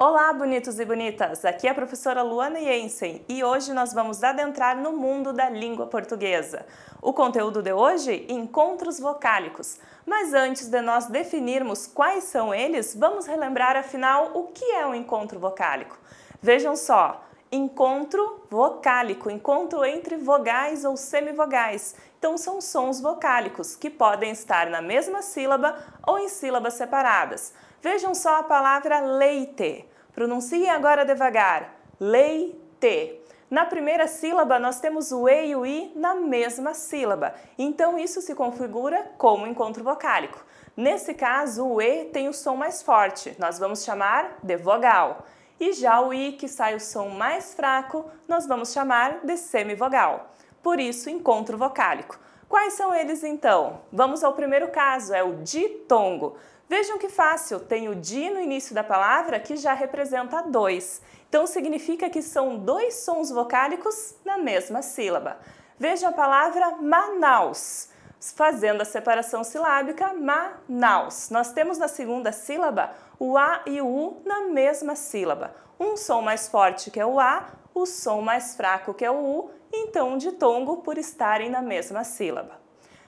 Olá, bonitos e bonitas! Aqui é a professora Luana Jensen e hoje nós vamos adentrar no mundo da língua portuguesa. O conteúdo de hoje? Encontros vocálicos. Mas antes de nós definirmos quais são eles, vamos relembrar afinal o que é um encontro vocálico. Vejam só, encontro vocálico, encontro entre vogais ou semivogais. Então, são sons vocálicos que podem estar na mesma sílaba ou em sílabas separadas. Vejam só a palavra leite. Pronunciem agora devagar. Leite. Na primeira sílaba, nós temos o E e o I na mesma sílaba, então isso se configura como encontro vocálico. Nesse caso, o E tem o som mais forte, nós vamos chamar de vogal. E já o I, que sai o som mais fraco, nós vamos chamar de semivogal. Por isso, encontro vocálico. Quais são eles então? Vamos ao primeiro caso, é o ditongo. Vejam que fácil, tem o di no início da palavra que já representa dois. Então significa que são dois sons vocálicos na mesma sílaba. Vejam a palavra Manaus, fazendo a separação silábica Manaus. Nós temos na segunda sílaba o A e o U na mesma sílaba. Um som mais forte que é o A, o som mais fraco que é o U, então de ditongo por estarem na mesma sílaba.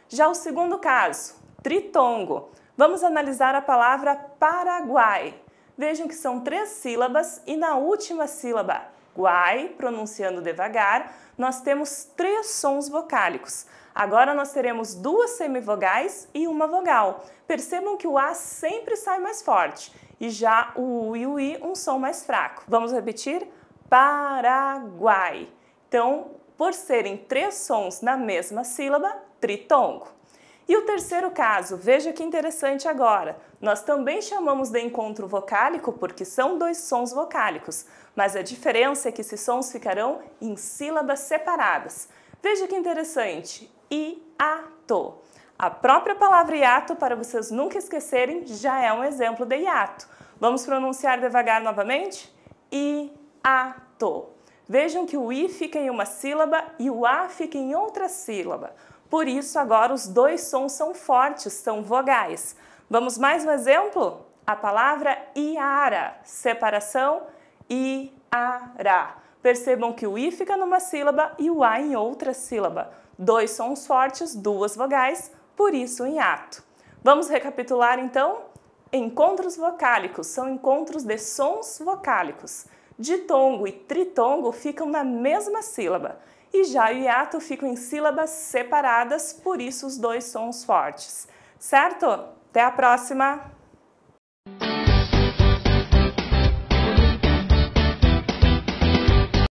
Já o segundo caso, tritongo. Vamos analisar a palavra Paraguai. Vejam que são três sílabas e na última sílaba, guai, pronunciando devagar, nós temos três sons vocálicos. Agora nós teremos duas semivogais e uma vogal. Percebam que o A sempre sai mais forte e já o U e o I um som mais fraco. Vamos repetir? Paraguai. Então, por serem três sons na mesma sílaba, tritongo. E o terceiro caso, veja que interessante agora. Nós também chamamos de encontro vocálico porque são dois sons vocálicos, mas a diferença é que esses sons ficarão em sílabas separadas. Veja que interessante, hiato. A própria palavra hiato, para vocês nunca esquecerem, já é um exemplo de hiato. Vamos pronunciar devagar novamente? Hiato. Vejam que o i fica em uma sílaba e o a fica em outra sílaba. Por isso, agora os dois sons são fortes, são vogais. Vamos mais um exemplo? A palavra iara, separação i a Percebam que o i fica numa sílaba e o a em outra sílaba. Dois sons fortes, duas vogais, por isso em ato. Vamos recapitular então? Encontros vocálicos são encontros de sons vocálicos. Ditongo e tritongo ficam na mesma sílaba, e já o hiato ficam em sílabas separadas, por isso os dois sons fortes. Certo? Até a próxima!